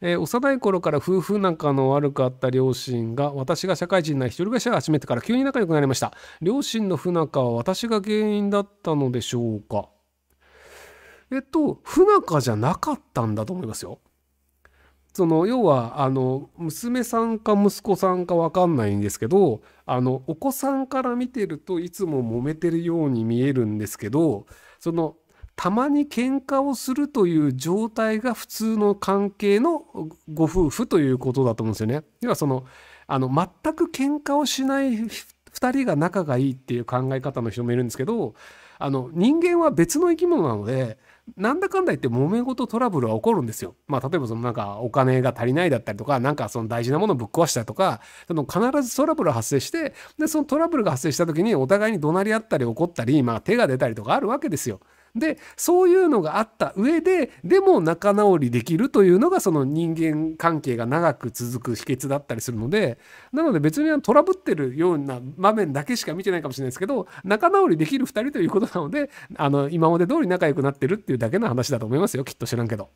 えー、幼い頃から夫婦仲の悪かった両親が私が社会人なり一人暮らしを始めてから急に仲良くなりました両親の不仲は私が原因だったのでしょうかえっと不仲じゃなかったんだと思いますよその要はあの娘さんか息子さんか分かんないんですけどあのお子さんから見てるといつも揉めてるように見えるんですけどそのたまに喧嘩をするという状態が普通の関係のご夫婦ということだと思うんですよね。要はそのあの全く喧嘩をしない2人が仲がいいっていう考え方の人もいるんですけどあの人間は別の生き物なのでなんだかんだ言って揉め事トラブルは起こるんですよ。まあ例えばそのなんかお金が足りないだったりとか、なんかその大事なものをぶっ壊したとか、その必ずトラブル発生して、で、そのトラブルが発生した時にお互いに怒鳴り合ったり怒ったり、まあ手が出たりとかあるわけですよ。でそういうのがあった上ででも仲直りできるというのがその人間関係が長く続く秘訣だったりするのでなので別にトラブってるような場面だけしか見てないかもしれないですけど仲直りできる2人ということなのであの今まで通り仲良くなってるっていうだけの話だと思いますよきっと知らんけど。